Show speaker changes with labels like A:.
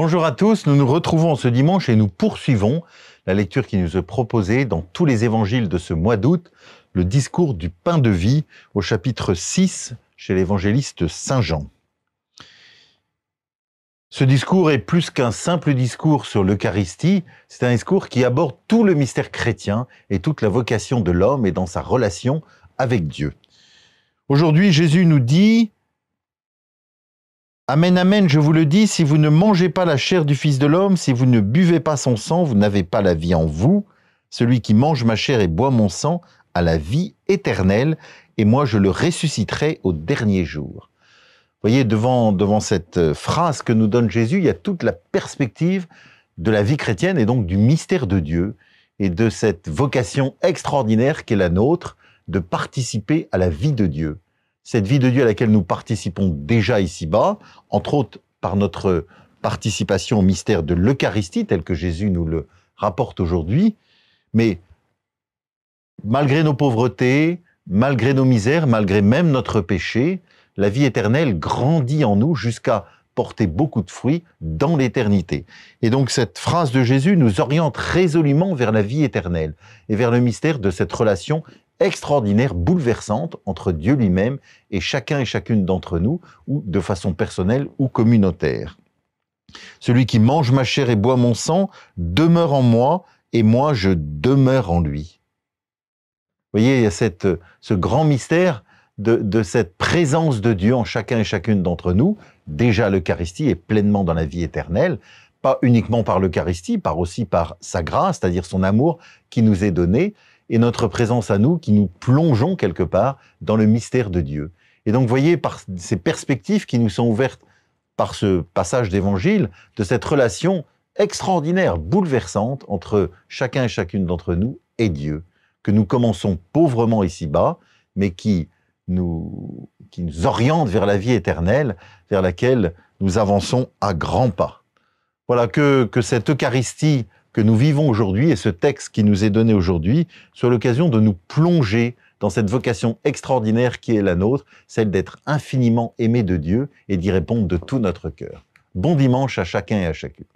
A: Bonjour à tous, nous nous retrouvons ce dimanche et nous poursuivons la lecture qui nous est proposée dans tous les évangiles de ce mois d'août, le discours du pain de vie au chapitre 6 chez l'évangéliste Saint Jean. Ce discours est plus qu'un simple discours sur l'Eucharistie, c'est un discours qui aborde tout le mystère chrétien et toute la vocation de l'homme et dans sa relation avec Dieu. Aujourd'hui, Jésus nous dit Amen, amen, je vous le dis, si vous ne mangez pas la chair du Fils de l'homme, si vous ne buvez pas son sang, vous n'avez pas la vie en vous. Celui qui mange ma chair et boit mon sang a la vie éternelle, et moi je le ressusciterai au dernier jour. voyez, devant, devant cette euh, phrase que nous donne Jésus, il y a toute la perspective de la vie chrétienne et donc du mystère de Dieu et de cette vocation extraordinaire qu'est la nôtre de participer à la vie de Dieu cette vie de Dieu à laquelle nous participons déjà ici-bas, entre autres par notre participation au mystère de l'Eucharistie, tel que Jésus nous le rapporte aujourd'hui, mais malgré nos pauvretés, malgré nos misères, malgré même notre péché, la vie éternelle grandit en nous jusqu'à porter beaucoup de fruits dans l'éternité. Et donc cette phrase de Jésus nous oriente résolument vers la vie éternelle et vers le mystère de cette relation extraordinaire, bouleversante entre Dieu lui-même et chacun et chacune d'entre nous, ou de façon personnelle ou communautaire. Celui qui mange ma chair et boit mon sang demeure en moi, et moi je demeure en lui. Vous voyez, il y a ce grand mystère de, de, cette présence de Dieu en chacun et chacune d'entre nous. Déjà, l'Eucharistie est pleinement dans la vie éternelle, pas uniquement par l'Eucharistie, par aussi par sa grâce, c'est-à-dire son amour qui nous est donné, et notre présence à nous qui nous plongeons quelque part dans le mystère de Dieu. Et donc, voyez, par ces perspectives qui nous sont ouvertes par ce passage d'évangile, de cette relation extraordinaire, bouleversante entre chacun et chacune d'entre nous et Dieu, que nous commençons pauvrement ici-bas, mais qui nous, oriente vers la vie éternelle, vers laquelle nous avançons à grands pas. Voilà que cette Eucharistie que nous vivons aujourd'hui et ce texte qui nous est donné aujourd'hui sur l'occasion de nous plonger dans cette vocation extraordinaire qui est la nôtre, celle d'être infiniment aimé de Dieu et d'y répondre de tout notre cœur. Bon dimanche à chacun et à chacune.